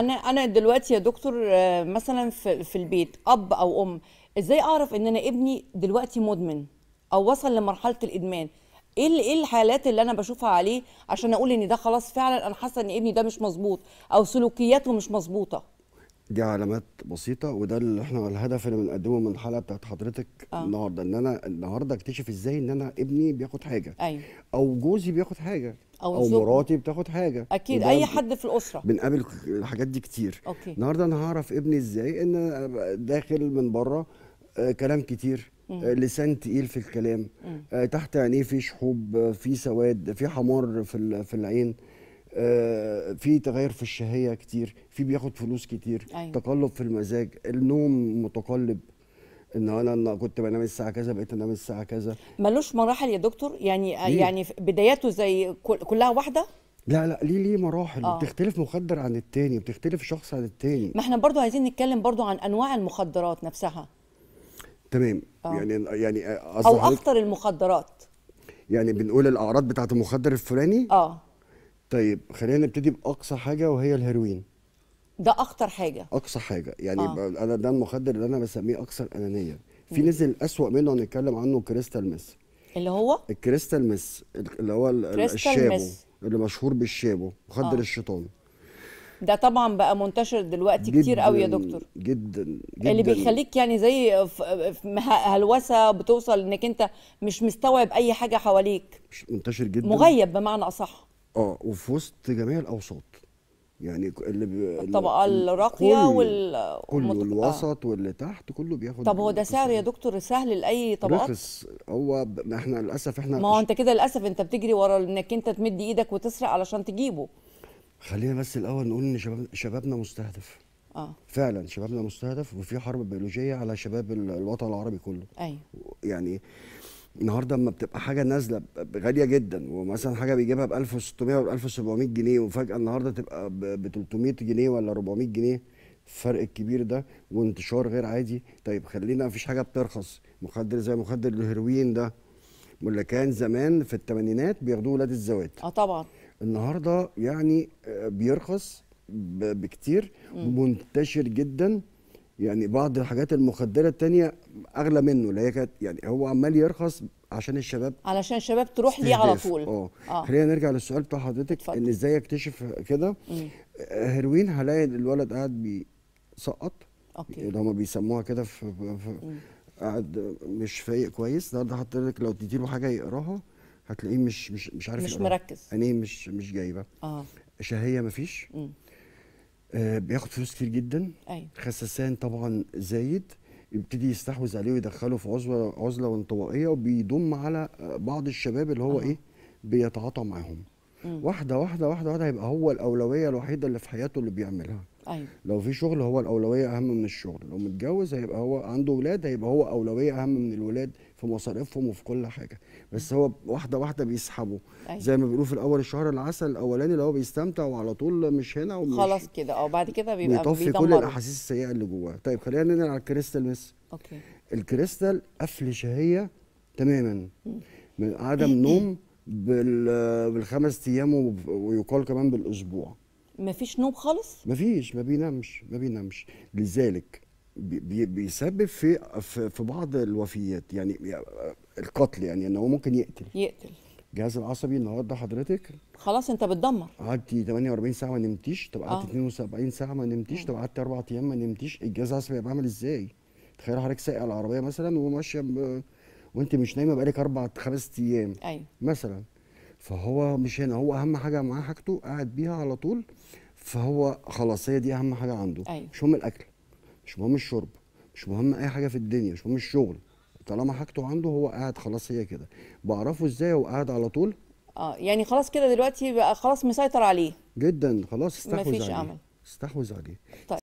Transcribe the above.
انا انا دلوقتي يا دكتور آه، مثلا في, في البيت اب او ام ازاي اعرف ان انا ابني دلوقتي مدمن او وصل لمرحله الادمان ايه ايه الحالات اللي انا بشوفها عليه عشان اقول ان ده خلاص فعلا انا حاسه ان ابني ده مش مظبوط او سلوكياته مش مظبوطه دي علامات بسيطه وده اللي احنا الهدف اللي بنقدمه من الحلقه بتاعت حضرتك آه. النهارده ان انا النهارده اكتشف ازاي ان انا ابني بياخد حاجه أيوه. او جوزي بياخد حاجه او, أو مراتي بتاخد حاجه اكيد اي حد في الاسره بنقابل الحاجات دي كتير أوكي. النهارده انا هعرف ابني ازاي ان داخل من بره آه كلام كتير مم. آه، لسان تقيل في الكلام مم. آه، تحت عينيه في شحوب آه، في سواد في حمار في العين آه، في تغير في الشهيه كتير في بياخد فلوس كتير أيوة. تقلب في المزاج النوم متقلب ان انا كنت بنام الساعه كذا بقيت انام الساعه كذا ملوش مراحل يا دكتور يعني آه، ليه؟ يعني بداياته زي كلها واحده لا لا ليه ليه مراحل آه. بتختلف مخدر عن التاني بتختلف شخص عن التاني ما احنا برضو عايزين نتكلم برضو عن انواع المخدرات نفسها تمام آه. يعني يعني آه، او اخطر المخدرات يعني بنقول الاعراض بتاعت المخدر الفلاني اه طيب خلينا نبتدي باقصى حاجه وهي الهيروين ده اخطر حاجه اقصى حاجه يعني آه. انا ده المخدر اللي انا بسميه اكثر انانيه في نزل اسوأ منه هنتكلم عنه كريستال مس اللي هو الكريستال مس اللي هو الشابو مس. اللي مشهور بالشابو مخدر آه. الشيطان ده طبعا بقى منتشر دلوقتي جداً كتير قوي يا دكتور جدا جدا اللي بيخليك يعني زي هلوسه بتوصل انك انت مش مستوعب اي حاجه حواليك منتشر جدا مغيب بمعنى اصح اه وفي وسط جميع الاوساط يعني اللي بي... الطبقه الراقيه وال كل المت... الوسط آه. واللي تحت كله بياخد طب هو ده سعر يا دكتور سهل لاي طبقات رخص هو ب... احنا للاسف احنا ما هو انت كده للاسف انت بتجري ورا انك انت تمد ايدك وتسرق علشان تجيبه خلينا بس الاول نقول ان شباب... شبابنا مستهدف اه فعلا شبابنا مستهدف وفي حرب بيولوجيه على شباب الوطن العربي كله ايوه يعني النهارده اما بتبقى حاجه نازله غاليه جدا ومثلا حاجه بيجيبها ب 1600 ولا 1700 جنيه وفجاه النهارده تبقى ب 300 جنيه ولا 400 جنيه الفرق الكبير ده وانتشار غير عادي طيب خلينا مفيش حاجه بترخص مخدر زي مخدر الهيروين ده واللي كان زمان في الثمانينات بياخدوه ولاد الزواج اه طبعا النهارده يعني آه، بيرخص بكتير ومنتشر جدا يعني بعض الحاجات المخدره التانية اغلى منه اللي هي كانت يعني هو عمال يرخص عشان الشباب علشان الشباب تروح ليه على طول اه, آه. خلينا نرجع للسؤال بتاع حضرتك اتفضل. ان ازاي اكتشف كده آه، هيروين هلاقي الولد قاعد بيسقط اوكي اللي هما بيسموها كده في, في قاعد مش فايق كويس النهارده حضرتك لو تديله حاجه يقراها هتلاقيه مش مش مش عارف مش يقراها. مركز عينيه مش مش جايبه اه شهيه مفيش مم. آه، بياخد فلوس كتير جدا أيوة. خساسان طبعا زايد يبتدي يستحوذ عليه ويدخله في عزله عزله وانطوائيه وبيضم على آه، بعض الشباب اللي هو أه. ايه بيتعاطى معاهم واحده واحده واحده واحده هيبقى هو الاولويه الوحيده اللي في حياته اللي بيعملها أيوة. لو في شغل هو الاولويه اهم من الشغل لو متجوز هيبقى هو عنده ولاد هيبقى هو اولويه اهم من الولاد في مصاريفهم وفي كل حاجه بس هو واحده واحده بيسحبه أيوة. زي ما بيقولوا في الاول الشهر العسل الاولاني اللي هو بيستمتع وعلى طول مش هنا ومش خلاص كده اه بعد كده بيبقى بيطفي كل الاحاسيس السيئه اللي جواه طيب خلينا ننقل على الكريستال مس اوكي الكريستال قفل شهيه تماما من عدم نوم بالخمس ايام ويقال كمان بالاسبوع ما فيش نوم خالص ما فيش ما بينامش ما بينامش لذلك بي بيسبب في في بعض الوفيات يعني القتل يعني ان هو ممكن يقتل يقتل الجهاز العصبي النهارده حضرتك خلاص انت بتدمر قعدتي 48 ساعه ما نمتيش طب قعدتي آه. 72 ساعه ما نمتيش آه. طب قعدتي اربع ايام ما نمتيش الجهاز العصبي هيبقى عامل ازاي تخيل حضرتك سايقه العربيه مثلا وماشيه وانت مش نايمه بقالك اربع خمس ايام ايوه مثلا فهو مش هنا هو اهم حاجه معاه حاجته قاعد بيها على طول فهو خلاص هي دي اهم حاجه عنده أيوة. مش مهم الاكل مش مهم الشرب مش مهم اي حاجه في الدنيا مش مهم الشغل طالما حاجته عنده هو قاعد خلاص هي كده بعرفه ازاي هو قاعد على طول اه يعني خلاص كده دلوقتي بقى خلاص مسيطر عليه جدا خلاص استحوذ عليه مفيش امل استحوذ عليه طيب.